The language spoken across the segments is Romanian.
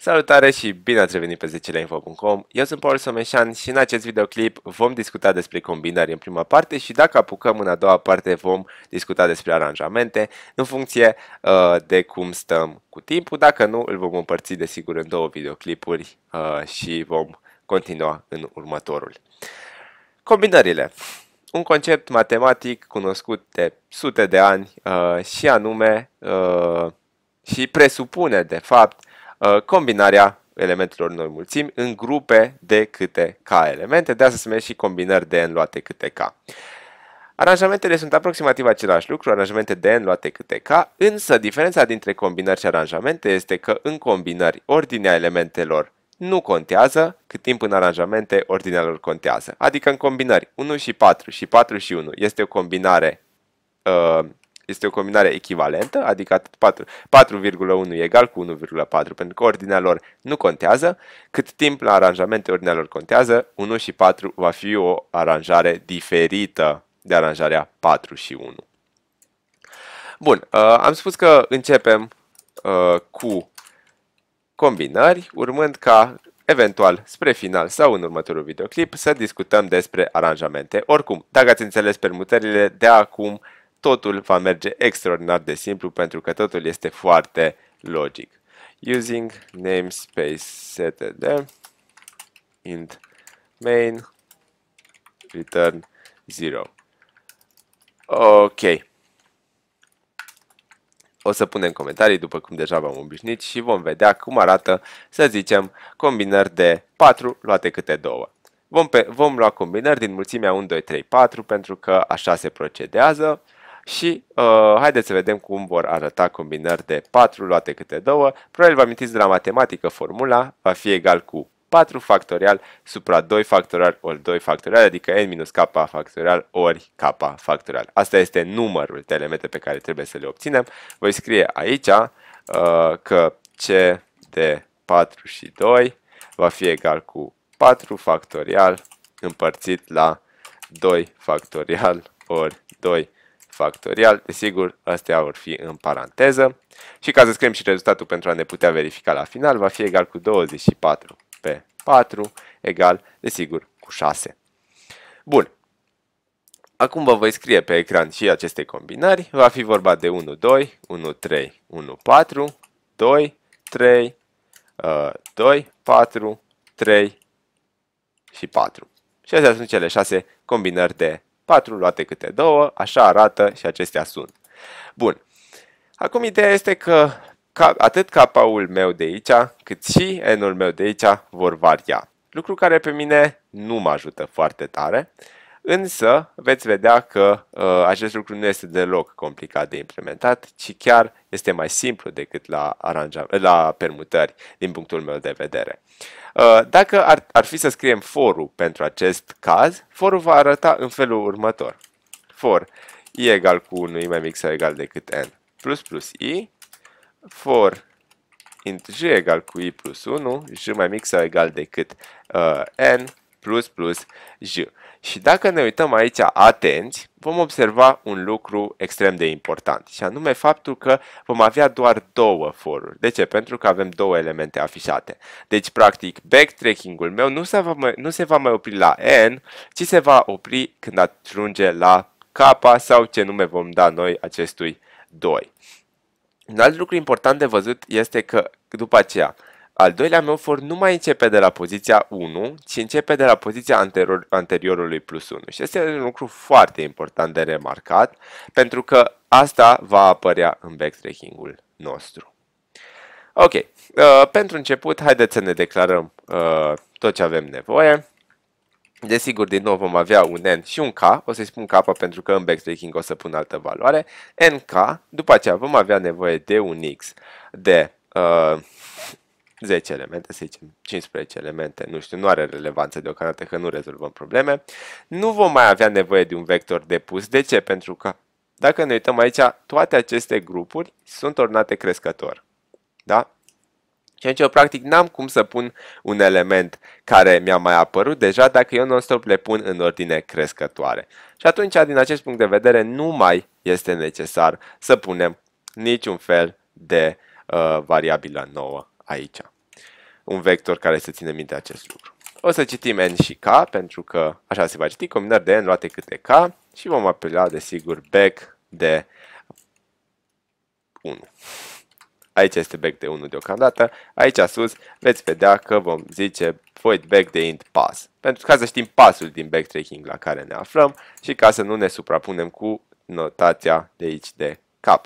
Salutare și bine ați revenit pe info.com. Eu sunt Paul Someșan și în acest videoclip vom discuta despre combinări în prima parte și dacă apucăm în a doua parte vom discuta despre aranjamente în funcție uh, de cum stăm cu timpul. Dacă nu, îl vom împărți desigur în două videoclipuri uh, și vom continua în următorul. Combinările. Un concept matematic cunoscut de sute de ani uh, și anume uh, și presupune de fapt Uh, combinarea elementelor noi mulțimi în grupe de câte K elemente, de asta se numește și combinări de N luate câte K. Aranjamentele sunt aproximativ același lucru, aranjamente de N luate câte K, însă diferența dintre combinări și aranjamente este că în combinări ordinea elementelor nu contează, cât timp în aranjamente ordinea lor contează. Adică în combinări 1 și 4 și 4 și 1 este o combinare uh, este o combinare echivalentă, adică 4,1 egal cu 1,4, pentru că ordinea lor nu contează, cât timp la aranjamente ordinea lor contează, 1 și 4 va fi o aranjare diferită de aranjarea 4 și 1. Bun, uh, am spus că începem uh, cu combinări, urmând ca eventual spre final sau în următorul videoclip să discutăm despre aranjamente. Oricum, dacă ați înțeles permutările, de acum totul va merge extraordinar de simplu pentru că totul este foarte logic. Using namespace setd int main return 0. Ok. O să punem comentarii după cum deja v-am obișnuit și vom vedea cum arată, să zicem, combinări de 4 luate câte două. Vom, pe, vom lua combinări din mulțimea 1, 2, 3, 4 pentru că așa se procedează și uh, haideți să vedem cum vor arăta combinări de 4 luate câte 2. Probabil vă amintiți de la matematică formula, va fi egal cu 4 factorial supra 2 factorial ori 2 factorial, adică n minus k factorial ori k factorial. Asta este numărul de elemente pe care trebuie să le obținem. Voi scrie aici uh, că c de 4 și 2 va fi egal cu 4 factorial împărțit la 2 factorial ori 2 factorial, desigur, astea vor fi în paranteză. Și ca să scriem și rezultatul pentru a ne putea verifica la final, va fi egal cu 24 pe 4 egal, desigur, cu 6. Bun. Acum vă voi scrie pe ecran și aceste combinări. Va fi vorba de 1, 2, 1, 3, 1, 4, 2, 3, 2, 4, 3 și 4. Și astea sunt cele 6 combinări de 4 luate câte două, așa arată și acestea sunt. Bun. Acum ideea este că atât capaul meu de aici, cât și N-ul meu de aici vor varia. Lucru care pe mine nu mă ajută foarte tare, Însă veți vedea că uh, acest lucru nu este deloc complicat de implementat, ci chiar este mai simplu decât la, aranja, la permutări, din punctul meu de vedere. Uh, dacă ar, ar fi să scriem forul pentru acest caz, forul va arăta în felul următor. For i egal cu 1, i mai mic sau egal decât n, plus plus i, for int j egal cu i plus 1, j mai mic sau egal decât uh, n, plus plus j. Și dacă ne uităm aici atenți, vom observa un lucru extrem de important și anume faptul că vom avea doar două foruri. De ce? Pentru că avem două elemente afișate. Deci, practic, backtracking-ul meu nu se, va mai, nu se va mai opri la N, ci se va opri când ajunge la K sau ce nume vom da noi acestui 2. Un alt lucru important de văzut este că după aceea al doilea meu for nu mai începe de la poziția 1, ci începe de la poziția anterior, anteriorului plus 1. Și este un lucru foarte important de remarcat, pentru că asta va apărea în backtracking-ul nostru. Ok, uh, pentru început, haideți să ne declarăm uh, tot ce avem nevoie. Desigur, din nou vom avea un N și un K, o să-i spun K pentru că în backtracking o să pun altă valoare, NK, după aceea vom avea nevoie de un X de uh, 10 elemente, să zicem 15 elemente, nu știu, nu are relevanță deocamdată că nu rezolvăm probleme, nu vom mai avea nevoie de un vector depus. De ce? Pentru că dacă ne uităm aici, toate aceste grupuri sunt ordonate crescător. Da? Și atunci eu practic n-am cum să pun un element care mi-a mai apărut deja dacă eu non-stop le pun în ordine crescătoare. Și atunci, din acest punct de vedere, nu mai este necesar să punem niciun fel de uh, variabilă nouă aici. Un vector care să țină minte acest lucru. O să citim n și k, pentru că așa se va citi, combinări de n luate câte k și vom apela, desigur, back de 1. Aici este back de 1 deocamdată, aici sus veți vedea că vom zice void back de int pass, pentru ca să știm pasul din backtracking la care ne aflăm și ca să nu ne suprapunem cu notația de aici de k.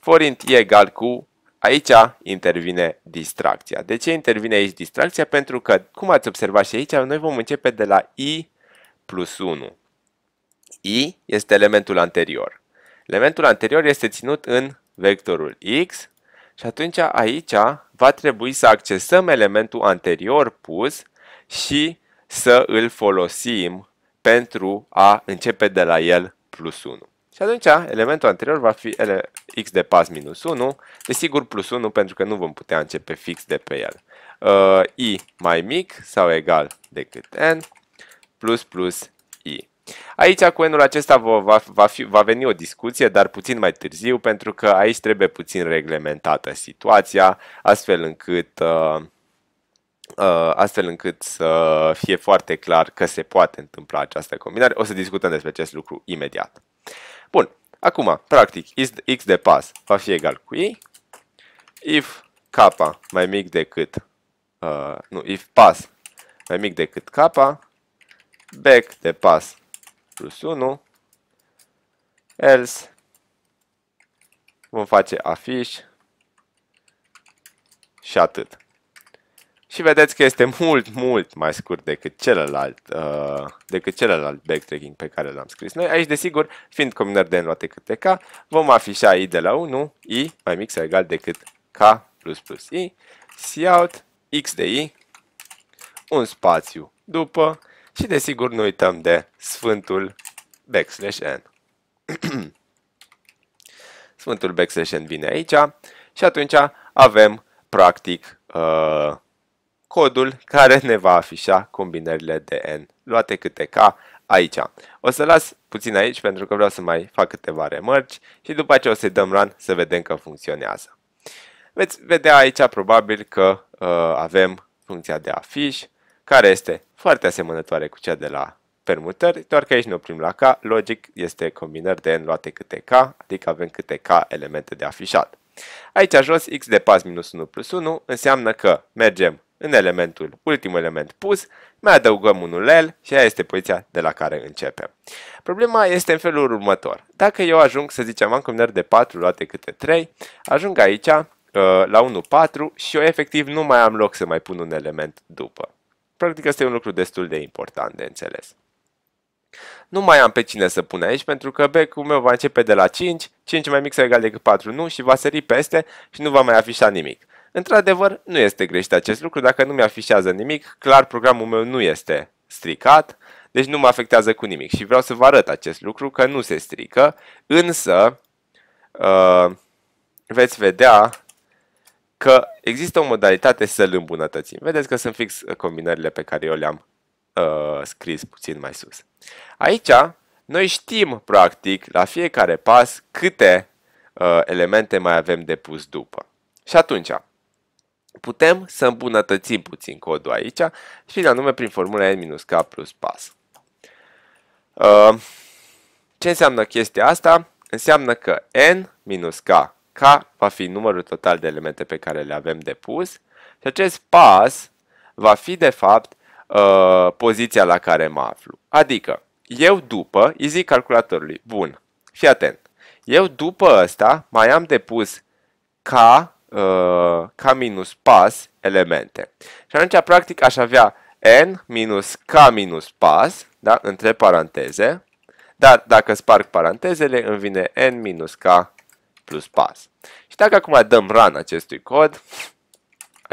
For int e egal cu Aici intervine distracția. De ce intervine aici distracția? Pentru că, cum ați observat și aici, noi vom începe de la I plus 1. I este elementul anterior. Elementul anterior este ținut în vectorul X și atunci aici va trebui să accesăm elementul anterior pus și să îl folosim pentru a începe de la el plus 1. Și atunci elementul anterior va fi x de pas minus 1, desigur plus 1 pentru că nu vom putea începe fix de pe el. Uh, i mai mic sau egal decât n plus plus i. Aici cu n-ul acesta va, va, va, fi, va veni o discuție, dar puțin mai târziu, pentru că aici trebuie puțin reglementată situația, astfel încât... Uh, uh astfel încât să fie foarte clar că se poate întâmpla această combinare. O să discutăm despre acest lucru imediat. Bun, acum, practic, x de pas va fi egal cu i. If k mai mic decât, uh, nu, if pas mai mic decât k, back de pas plus 1, else vom face afiș și atât. Și vedeți că este mult, mult mai scurt decât celălalt, uh, decât celălalt backtracking pe care l-am scris noi. Aici, desigur, fiind combinări de înroate câte K, vom afișa I de la 1, I mai mic sau egal decât K plus plus I, cout, X de I, un spațiu după și, desigur, nu uităm de sfântul backslash N. sfântul backslash N vine aici și atunci avem, practic, uh, codul care ne va afișa combinările de N. Luate câte K aici. O să las puțin aici pentru că vreau să mai fac câteva remărci și după aceea o să-i dăm run să vedem că funcționează. Veți vedea aici probabil că uh, avem funcția de afiș, care este foarte asemănătoare cu cea de la permutări, doar că aici ne oprim la K, logic este combinări de N luate câte K, adică avem câte K elemente de afișat. Aici jos, x de pas minus 1 plus 1 înseamnă că mergem în elementul, ultimul element pus, mai adăugăm unul L și aia este poziția de la care începem. Problema este în felul următor. Dacă eu ajung, să zicem, am combinări de 4 luate câte 3, ajung aici uh, la 1.4 și eu efectiv nu mai am loc să mai pun un element după. Practic este un lucru destul de important de înțeles. Nu mai am pe cine să pun aici pentru că becul meu va începe de la 5, 5 mai mic sau egal decât 4 nu și va sări peste și nu va mai afișa nimic. Într-adevăr, nu este greșit acest lucru dacă nu mi-afișează nimic, clar programul meu nu este stricat, deci nu mă afectează cu nimic și vreau să vă arăt acest lucru că nu se strică, însă uh, veți vedea că există o modalitate să-l îmbunătățim. Vedeți că sunt fix combinările pe care eu le-am uh, scris puțin mai sus. Aici noi știm practic la fiecare pas câte uh, elemente mai avem de pus după. Și atunci, putem să îmbunătățim puțin codul aici și anume prin formula n-k plus pas. Uh, ce înseamnă chestia asta? Înseamnă că n minus k, k va fi numărul total de elemente pe care le avem depus și acest pas va fi de fapt uh, poziția la care mă aflu. Adică eu după îi zic calculatorului, bun, fii atent, eu după ăsta mai am depus k Uh, K minus pas elemente. Și atunci, practic, aș avea N minus K minus pas, da? între paranteze, dar dacă sparg parantezele, îmi vine N minus K plus pas. Și dacă acum dăm run acestui cod,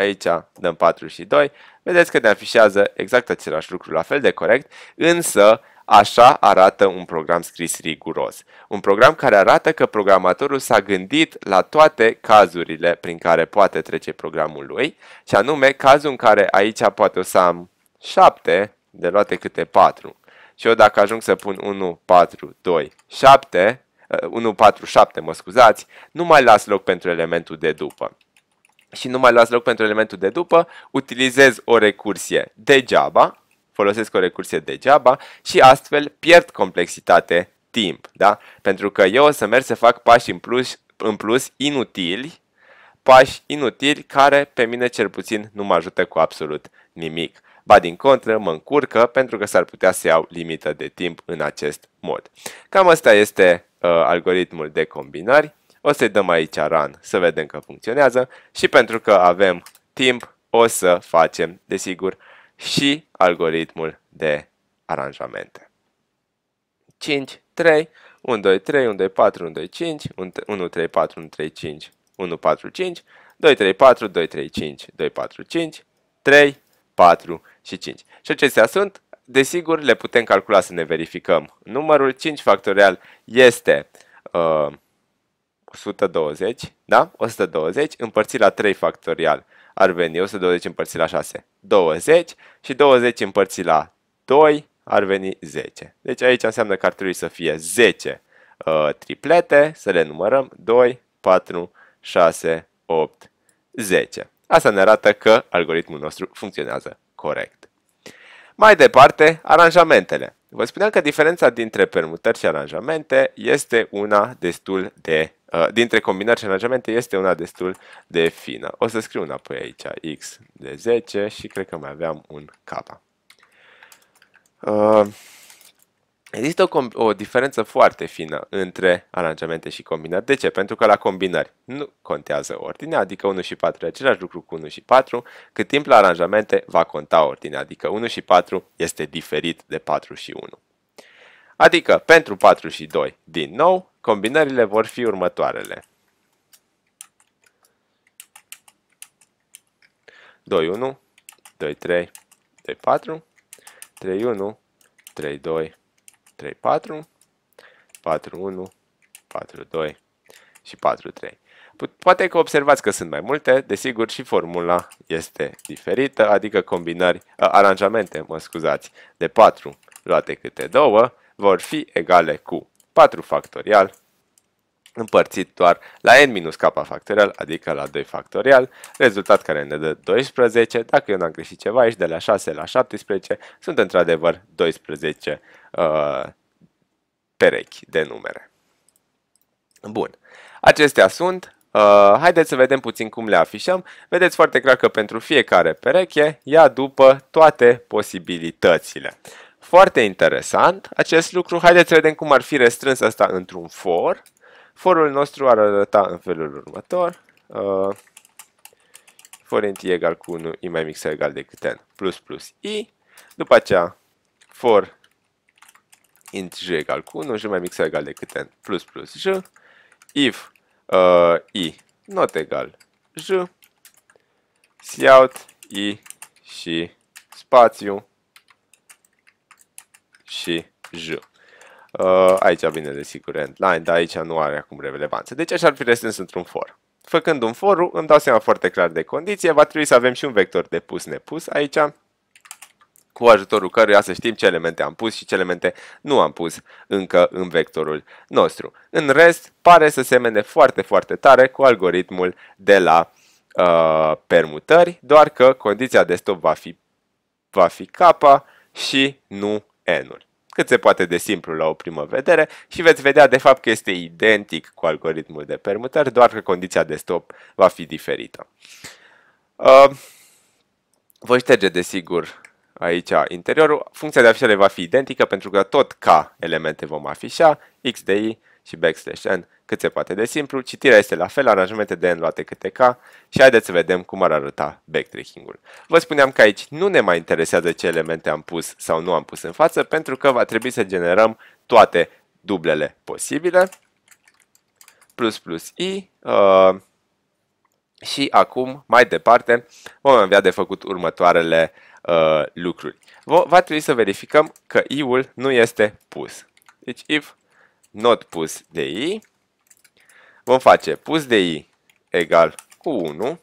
aici dăm 4 și 2, vedeți că ne afișează exact același lucru, la fel de corect, însă Așa arată un program scris riguros. Un program care arată că programatorul s-a gândit la toate cazurile prin care poate trece programul lui, și anume cazul în care aici poate o să am 7 de luate câte 4. Și eu dacă ajung să pun 1, 4, 2, 7, 1, 4, 7, mă scuzați, nu mai las loc pentru elementul de după și nu mai las loc pentru elementul de după, utilizez o recursie degeaba, folosesc o recursie degeaba și astfel pierd complexitate timp, da? Pentru că eu o să merg să fac pași în plus, în plus inutili, pași inutili care pe mine cel puțin nu mă ajută cu absolut nimic. Ba din contră, mă încurcă pentru că s-ar putea să iau limită de timp în acest mod. Cam asta este uh, algoritmul de combinări. O să-i dăm aici run să vedem că funcționează și pentru că avem timp o să facem, desigur, și algoritmul de aranjamente. 5, 3, 1, 2, 3, 1, 2, 4, 1, 2, 5, 1, 3, 4, 1, 3, 5, 1, 4, 5, 2, 3, 4, 2, 3, 5, 2, 4, 5, 3, 4 și 5. Și acestea sunt, desigur, le putem calcula să ne verificăm. Numărul 5 factorial este uh, 120, da? 120 împărțit la 3 factorial ar veni 120 împărțit la 6, 20 și 20 împărțit la 2 ar veni 10. Deci aici înseamnă că ar trebui să fie 10 uh, ă, triplete, să le numărăm 2, 4, 6, 8, 10. Asta ne arată că algoritmul nostru funcționează corect. Mai departe, aranjamentele. Vă spuneam că diferența dintre permutări și aranjamente este una destul de uh, dintre combinări și aranjamente este una destul de fină. O să scriu înapoi aici x de 10 și cred că mai aveam un k. Uh, Există o, o diferență foarte fină între aranjamente și combinări. De ce? Pentru că la combinări nu contează ordinea, adică 1 și 4 e același lucru cu 1 și 4, cât timp la aranjamente va conta ordinea, adică 1 și 4 este diferit de 4 și 1. Adică pentru 4 și 2, din nou, combinările vor fi următoarele. 2, 1, 2, 3, 2, 4, 3, 1, 3, 2, 3, 4, 4, 1, 4, 2 și 4, 3. Poate că observați că sunt mai multe, desigur și formula este diferită, adică combinări, aranjamente, mă scuzați, de 4 luate câte 2 vor fi egale cu 4 factorial împărțit doar la n minus k factorial, adică la 2 factorial, rezultat care ne dă 12. Dacă eu n-am greșit ceva aici, de la 6 la 17, sunt într-adevăr 12 uh, perechi de numere. Bun. Acestea sunt. Uh, haideți să vedem puțin cum le afișăm. Vedeți foarte clar că pentru fiecare pereche ia după toate posibilitățile. Foarte interesant acest lucru. Haideți să vedem cum ar fi restrâns asta într-un for. Forul nostru ar arăta în felul următor. Uh, for int egal cu 1, i mai mic sau egal decât n, plus plus i. După aceea, for int j egal cu 1, j mai mic sau egal decât n, plus plus j. If uh, i not egal j, cout i și spațiu și j. Uh, aici, vine de sigur, endline, dar aici nu are acum relevanță. Deci așa ar fi restrâns într-un for. Făcând un for, îmi dau seama foarte clar de condiție, va trebui să avem și un vector de pus-nepus aici, cu ajutorul căruia să știm ce elemente am pus și ce elemente nu am pus încă în vectorul nostru. În rest, pare să semene foarte, foarte tare cu algoritmul de la uh, permutări, doar că condiția de stop va fi, va fi K și nu N-ul cât se poate de simplu la o primă vedere și veți vedea de fapt că este identic cu algoritmul de permutări, doar că condiția de stop va fi diferită. Uh, voi șterge desigur aici interiorul. Funcția de afișare va fi identică pentru că tot ca elemente vom afișa, x de i și backslash n cât se poate de simplu, citirea este la fel, aranjamente de N luate câte K și haideți să vedem cum ar arăta backtracking-ul. Vă spuneam că aici nu ne mai interesează ce elemente am pus sau nu am pus în față, pentru că va trebui să generăm toate dublele posibile, plus plus I, uh, și acum, mai departe, vom avea de făcut următoarele uh, lucruri. Va trebui să verificăm că i-ul nu este pus. Deci if not pus de i, vom face pus de i egal cu 1,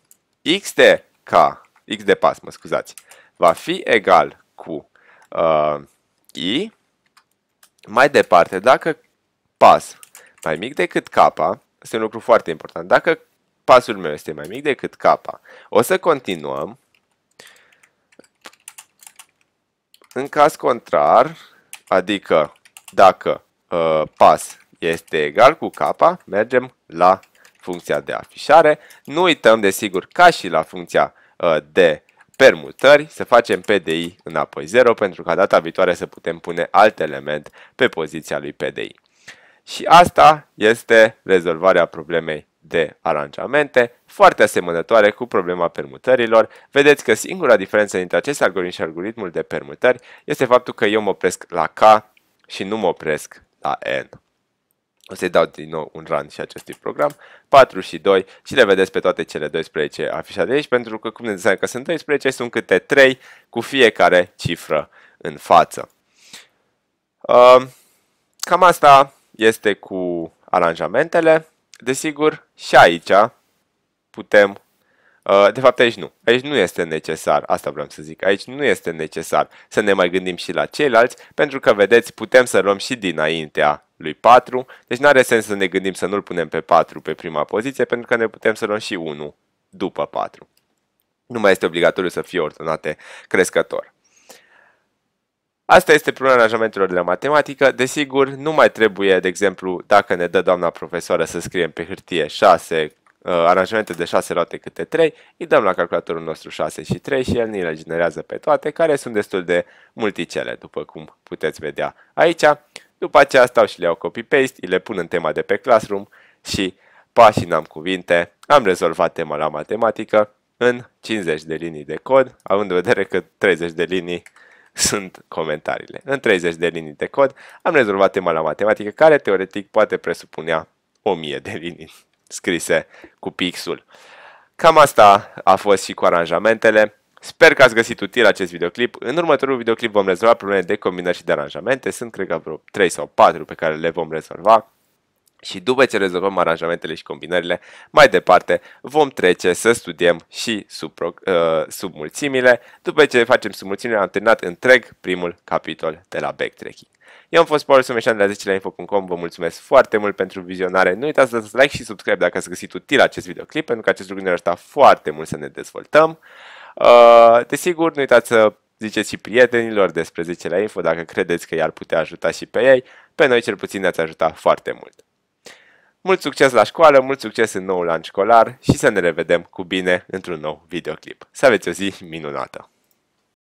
x de k, x de pas, mă scuzați, va fi egal cu uh, i, mai departe, dacă pas mai mic decât k, este un lucru foarte important, dacă pasul meu este mai mic decât k, o să continuăm, în caz contrar, adică dacă uh, pas este egal cu K, mergem la funcția de afișare. Nu uităm, desigur, ca și la funcția ă, de permutări, să facem PDI înapoi 0 pentru ca data viitoare să putem pune alt element pe poziția lui PDI. Și asta este rezolvarea problemei de aranjamente, foarte asemănătoare cu problema permutărilor. Vedeți că singura diferență dintre acest algoritm și algoritmul de permutări este faptul că eu mă opresc la K și nu mă opresc la N. O să-i dau din nou un run și acestui program, 4 și 2 și le vedeți pe toate cele 12 afișate aici, pentru că cum ne înseamnă că sunt 12, sunt câte 3 cu fiecare cifră în față. cam asta este cu aranjamentele. Desigur, și aici putem Uh, de fapt, aici nu. Aici nu este necesar, asta vreau să zic, aici nu este necesar să ne mai gândim și la ceilalți, pentru că, vedeți, putem să luăm și dinaintea lui 4, deci nu are sens să ne gândim să nu-l punem pe 4 pe prima poziție, pentru că ne putem să luăm și 1 după 4. Nu mai este obligatoriu să fie ordonate crescător. Asta este problema aranjamentelor de la matematică. Desigur, nu mai trebuie, de exemplu, dacă ne dă doamna profesoară să scriem pe hârtie 6 Uh, aranjamente de 6 roate câte 3, îi dăm la calculatorul nostru 6 și 3 și el ni le generează pe toate, care sunt destul de multicele, după cum puteți vedea aici. După aceea stau și le iau copy-paste, îi le pun în tema de pe Classroom și pașii n-am cuvinte, am rezolvat tema la matematică în 50 de linii de cod, având în vedere că 30 de linii sunt comentariile. În 30 de linii de cod am rezolvat tema la matematică, care teoretic poate presupunea 1000 de linii scrise cu pixul. Cam asta a fost și cu aranjamentele. Sper că ați găsit util acest videoclip. În următorul videoclip vom rezolva probleme de combinări și de aranjamente. Sunt, cred că, vreo 3 sau 4 pe care le vom rezolva. Și după ce rezolvăm aranjamentele și combinările, mai departe vom trece să studiem și uh, submulțimile, după ce facem submulțimile am terminat întreg primul capitol de la backtracking. Eu am fost Paul Sumeșan de la 10 la info.com, vă mulțumesc foarte mult pentru vizionare, nu uitați să dați like și subscribe dacă ați găsit util acest videoclip, pentru că acest lucru ne ajută foarte mult să ne dezvoltăm. Uh, desigur, nu uitați să ziceți și prietenilor despre 10 la info dacă credeți că i-ar putea ajuta și pe ei, pe noi cel puțin ne-ați ajutat foarte mult. Mult succes la școală, mult succes în noul an școlar și să ne revedem cu bine într-un nou videoclip. Să aveți o zi minunată!